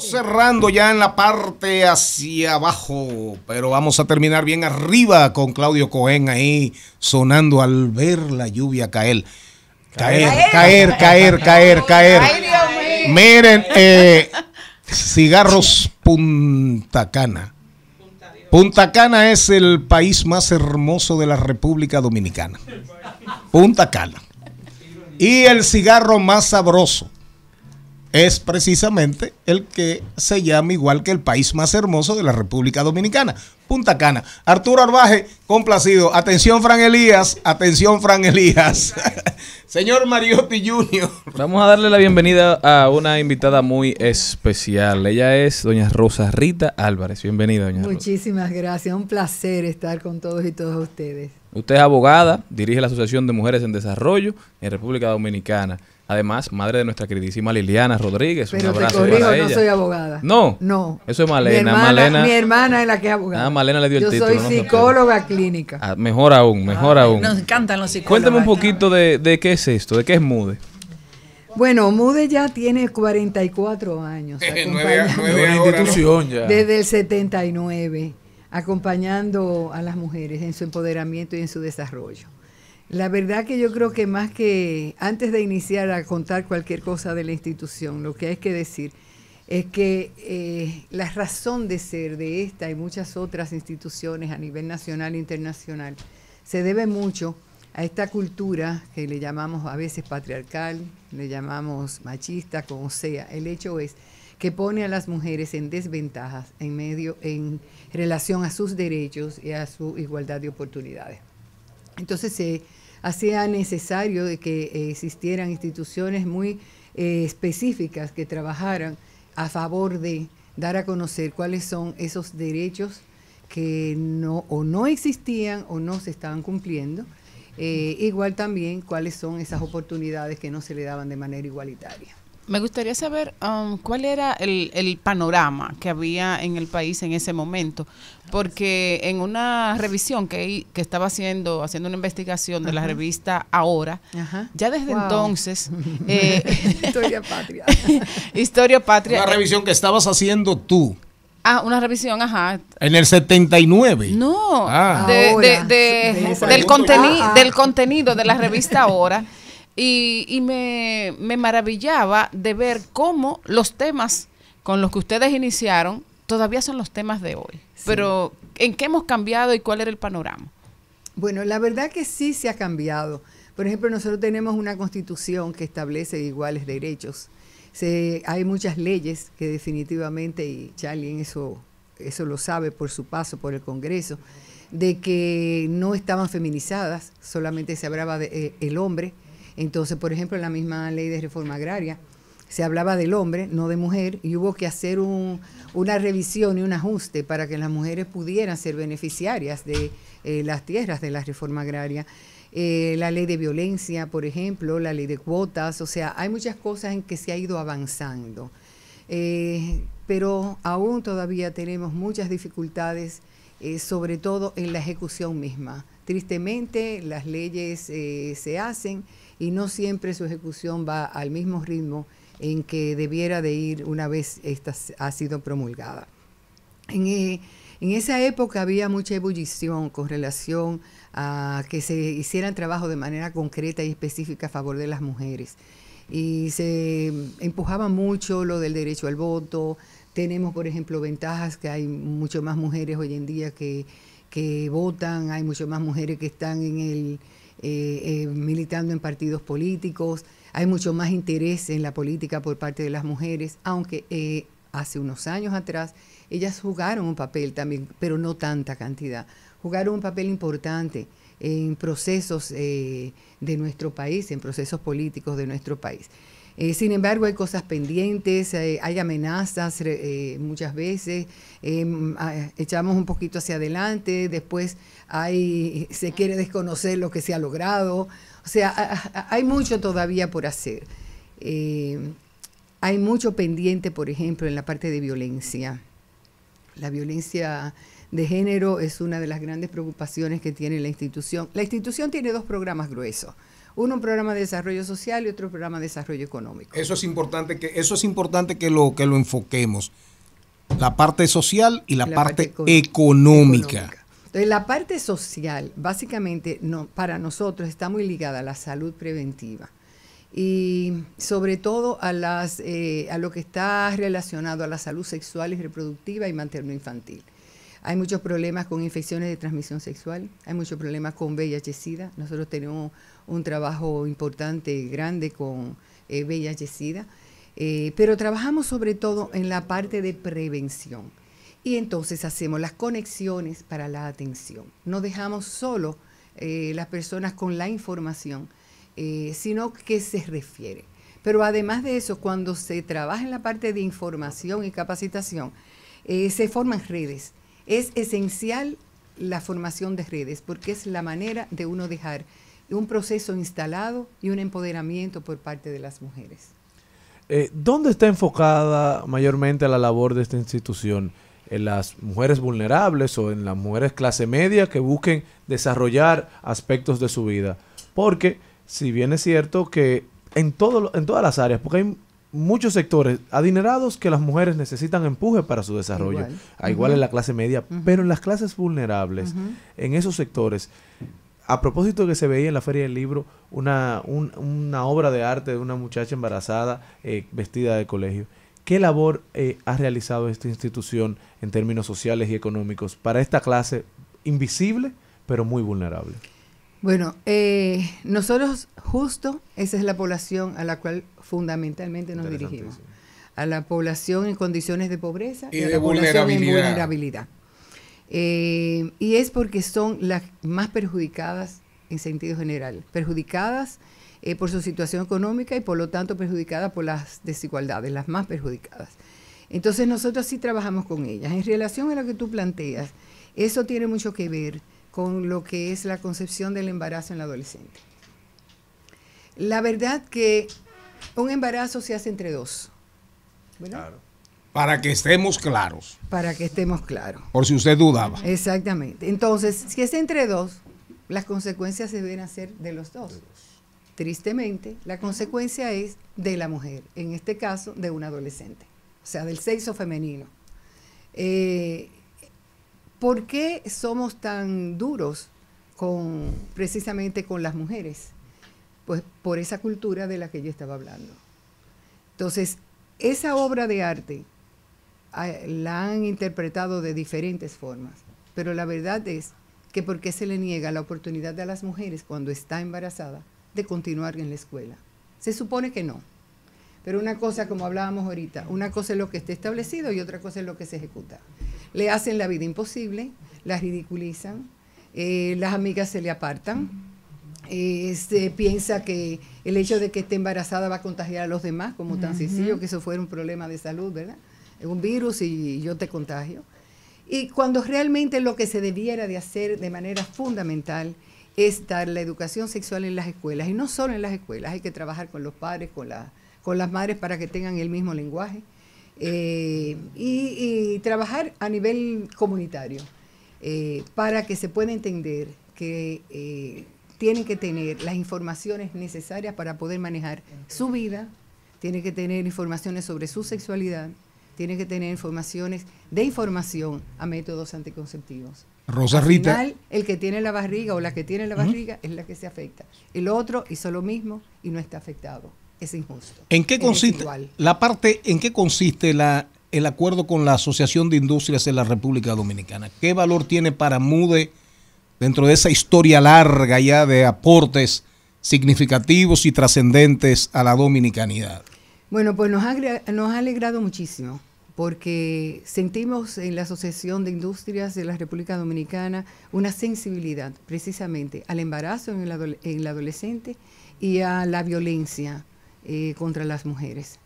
cerrando ya en la parte hacia abajo, pero vamos a terminar bien arriba con Claudio Cohen ahí sonando al ver la lluvia caer. Caer, caer, caer, caer, caer. Miren, eh, cigarros Punta Cana. Punta Cana es el país más hermoso de la República Dominicana. Punta Cana. Y el cigarro más sabroso es precisamente el que se llama igual que el país más hermoso de la República Dominicana, Punta Cana. Arturo Arbaje, complacido. Atención, Fran Elías. Atención, Fran Elías. Señor Mariotti Jr. Vamos a darle la bienvenida a una invitada muy especial. Ella es doña Rosa Rita Álvarez. Bienvenida, doña Muchísimas gracias. Un placer estar con todos y todas ustedes. Usted es abogada, dirige la Asociación de Mujeres en Desarrollo en República Dominicana. Además, madre de nuestra queridísima Liliana Rodríguez. Pero un abrazo te corrijo, no soy abogada. No. No. Eso es Malena. Mi hermana, es la que es abogada. Ah, Malena le dio el título. soy psicóloga clínica. Ah, mejor aún, mejor aún. Nos encantan los psicólogos. Cuéntame un poquito de, qué es esto, de qué es MUDE. Bueno, MUDE ya tiene 44 años. Eh, nueve, institución ya. Desde el 79 acompañando a las mujeres en su empoderamiento y en su desarrollo. La verdad que yo creo que más que antes de iniciar a contar cualquier cosa de la institución, lo que hay que decir es que eh, la razón de ser de esta y muchas otras instituciones a nivel nacional e internacional se debe mucho a esta cultura que le llamamos a veces patriarcal, le llamamos machista, como sea. El hecho es que pone a las mujeres en desventajas en medio en relación a sus derechos y a su igualdad de oportunidades. Entonces se hacía necesario de que existieran instituciones muy eh, específicas que trabajaran a favor de dar a conocer cuáles son esos derechos que no o no existían o no se estaban cumpliendo. Eh, igual también cuáles son esas oportunidades que no se le daban de manera igualitaria. Me gustaría saber um, cuál era el, panorama que había en el país en ese momento, porque en una revisión que, estaba haciendo, haciendo una investigación de la revista Ahora, ya desde entonces... Eh, Historia Patria. Historia Patria. Una revisión que estabas haciendo tú. Ah, una revisión, ajá. En el 79. No, ah. del contenido de la revista Ahora. y, me, maravillaba de ver cómo los temas con los que ustedes iniciaron todavía son los temas de hoy. Pero ¿en qué hemos cambiado y cuál era el panorama? Bueno, la verdad que sí se ha cambiado. Por ejemplo, nosotros tenemos una constitución que establece iguales derechos. Se, hay muchas leyes que definitivamente, y Charlie eso, eso lo sabe por su paso por el Congreso, de que no estaban feminizadas, solamente se hablaba de eh, el hombre entonces, por ejemplo, en la misma ley de reforma agraria se hablaba del hombre, no de mujer, y hubo que hacer una revisión y un ajuste para que las mujeres pudieran ser beneficiarias de eh, las tierras de la reforma agraria. Eh, la ley de violencia, por ejemplo, la ley de cuotas, o sea, hay muchas cosas en que se ha ido avanzando. Eh, pero aún todavía tenemos muchas dificultades, sobre todo en la ejecución misma. Tristemente, las leyes se hacen y no siempre su ejecución va al mismo ritmo en que debiera de ir una vez esta ha sido promulgada. Eh, en, esa época había mucha ebullición con relación a que se hicieran trabajos de manera concreta y específica a favor de las mujeres. Y se empujaba mucho lo del derecho al voto. Tenemos, por ejemplo, ventajas que hay mucho más mujeres hoy en día que, que votan, hay mucho más mujeres que están en el, eh, eh, militando en partidos políticos, hay mucho más interés en la política por parte de las mujeres, aunque eh, hace unos años atrás ellas jugaron un papel también, pero no tanta cantidad, jugaron un papel importante en procesos de nuestro país, en procesos políticos de nuestro país. Eh, sin embargo, hay cosas pendientes, eh, hay, amenazas eh, muchas veces, echamos un poquito hacia adelante, después se quiere desconocer lo que se ha logrado. O sea, hay mucho todavía por hacer. hay mucho pendiente, por ejemplo, en la parte de violencia. La violencia de género es una de las grandes preocupaciones que tiene la institución. La institución tiene dos programas gruesos uno un programa de desarrollo social y otro programa de desarrollo económico. Eso es importante que, eso es importante que lo, que lo enfoquemos. La parte social y la, parte, económica. Entonces, la parte social, básicamente, no, para nosotros está muy ligada a la salud preventiva y sobre todo a, las, eh, a lo que está relacionado a la salud sexual y reproductiva y materno-infantil. Hay muchos problemas con infecciones de transmisión sexual, hay muchos problemas con VIH-Sida. Nosotros tenemos un trabajo importante, grande con eh, VIH-Sida, eh, pero trabajamos sobre todo en la parte de prevención. Y entonces hacemos las conexiones para la atención. No dejamos solo eh, las personas con la información, eh, sino que se refiere. Pero además de eso, cuando se trabaja en la parte de información y capacitación, se forman redes es esencial la formación de redes, porque es la manera de uno dejar un proceso instalado y un empoderamiento por parte de las mujeres. Eh, ¿Dónde está enfocada mayormente la labor de esta institución? ¿En las mujeres vulnerables o en las mujeres clase media que busquen desarrollar aspectos de su vida? Porque, si bien es cierto que en, todo, en todas las áreas, porque hay muchos sectores adinerados que las mujeres necesitan empuje para su desarrollo, igual, a ah, igual en la clase media, pero en las clases vulnerables, en esos sectores, a propósito de que se veía en la Feria del Libro una, una obra de arte de una muchacha embarazada eh, vestida de colegio, ¿qué labor eh, ha realizado esta institución en términos sociales y económicos para esta clase invisible pero muy vulnerable? Bueno, eh, nosotros justo esa es la población a la cual fundamentalmente nos dirigimos. A la población en condiciones de pobreza y, de vulnerabilidad. vulnerabilidad. Eh, y es porque son las más perjudicadas en sentido general, perjudicadas eh, por su situación económica y por lo tanto perjudicadas por las desigualdades, las más perjudicadas. Entonces nosotros sí trabajamos con ellas. En relación a lo que tú planteas, eso tiene mucho que ver con lo que es la concepción del embarazo en la adolescente. La verdad que un embarazo se hace entre dos. Claro. Para que estemos claros. Para que estemos claros. Por si usted dudaba. Exactamente. Entonces, si es entre dos, las consecuencias se deben hacer de los dos. Tristemente, la consecuencia es de la mujer, en este caso de un adolescente, o sea, del sexo femenino. Eh, ¿Por qué somos tan duros precisamente con las mujeres? Pues por esa cultura de la que yo estaba hablando. Entonces, esa obra de arte ah, la han interpretado de diferentes formas, pero la verdad es que por qué se le niega la oportunidad a las mujeres cuando está embarazada de continuar en la escuela. Se supone que no. Pero una cosa, como hablábamos ahorita, una cosa es lo que está establecido y otra cosa es lo que se ejecuta le hacen la vida imposible, la ridiculizan, eh, las amigas se le apartan, eh, piensa que el hecho de que esté embarazada va a contagiar a los demás, como tan sencillo que eso fuera un problema de salud, ¿verdad? Es un virus y yo te contagio. Y cuando realmente lo que se debiera de hacer de manera fundamental es dar la educación sexual en las escuelas, y no solo en las escuelas, hay que trabajar con los padres, con las madres para que tengan el mismo lenguaje eh, y, trabajar a nivel comunitario eh, para que se pueda entender que eh, tiene tienen que tener las informaciones necesarias para poder manejar su vida, tiene que tener informaciones sobre su sexualidad, tiene que tener informaciones de información a métodos anticonceptivos. Rosa Rita. el que tiene la barriga o la que tiene la barriga es la que se afecta. El otro hizo lo mismo y no está afectado es injusto. ¿En qué consiste la parte en qué consiste el acuerdo con la Asociación de Industrias de la República Dominicana? ¿Qué valor tiene para MUDE dentro de esa historia larga ya de aportes significativos y trascendentes a la dominicanidad? Bueno, pues nos ha, nos ha alegrado muchísimo porque sentimos en la Asociación de Industrias de la República Dominicana una sensibilidad precisamente al embarazo en el, en el adolescente y a la violencia eh, contra las mujeres.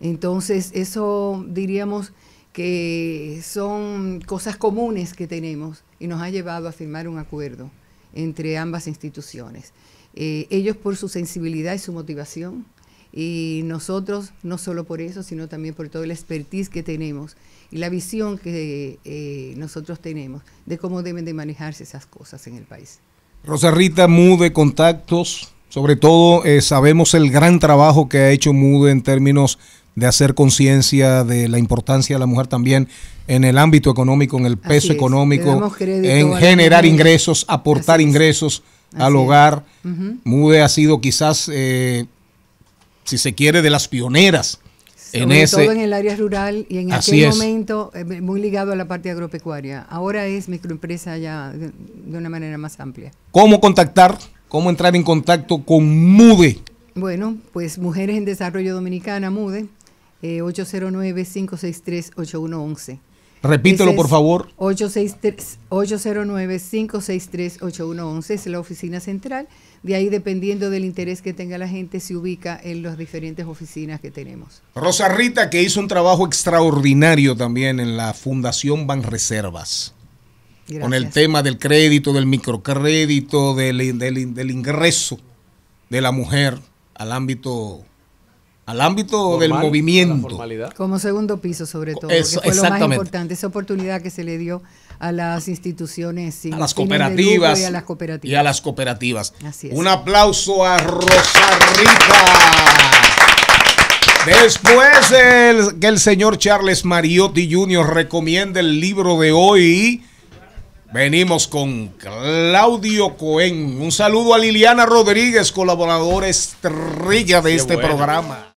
Entonces, eso diríamos que son cosas comunes que tenemos y nos ha llevado a firmar un acuerdo entre ambas instituciones. Eh, ellos por su sensibilidad y su motivación y nosotros no solo por eso, sino también por todo el expertise que tenemos y la visión que eh, nosotros tenemos de cómo deben de manejarse esas cosas en el país. Rosa Rita, MUDE, contactos. Sobre todo eh, sabemos el gran trabajo que ha hecho Mude en términos de hacer conciencia de la importancia de la mujer también en el ámbito económico, en el peso económico, en generar ingresos, aportar ingresos al hogar. Mude ha sido quizás, eh, si se quiere, de las pioneras. Sobre en ese, todo en el área rural y en aquel momento eh, muy ligado a la parte agropecuaria. Ahora es microempresa ya de una manera más amplia. ¿Cómo contactar? cómo entrar en contacto con MUDE. Bueno, pues Mujeres en Desarrollo Dominicana, MUDE, 809-563-8111. Eh, Repítelo, por favor. 809-563-8111 es la oficina central. De ahí, dependiendo del interés que tenga la gente, se ubica en las diferentes oficinas que tenemos. Rosa Rita, que hizo un trabajo extraordinario también en la Fundación Banreservas con el tema del crédito, del microcrédito, del, del, ingreso de la mujer al ámbito al ámbito del movimiento. Como segundo piso, sobre todo, Eso, que fue lo más importante, esa oportunidad que se le dio a las instituciones y a las cooperativas. Y a las cooperativas. Un aplauso a Rosarita. Después que el señor Charles Mariotti Jr. recomiende el libro de hoy, Venimos con Claudio Cohen. Un saludo a Liliana Rodríguez, colaboradora estrella de este programa.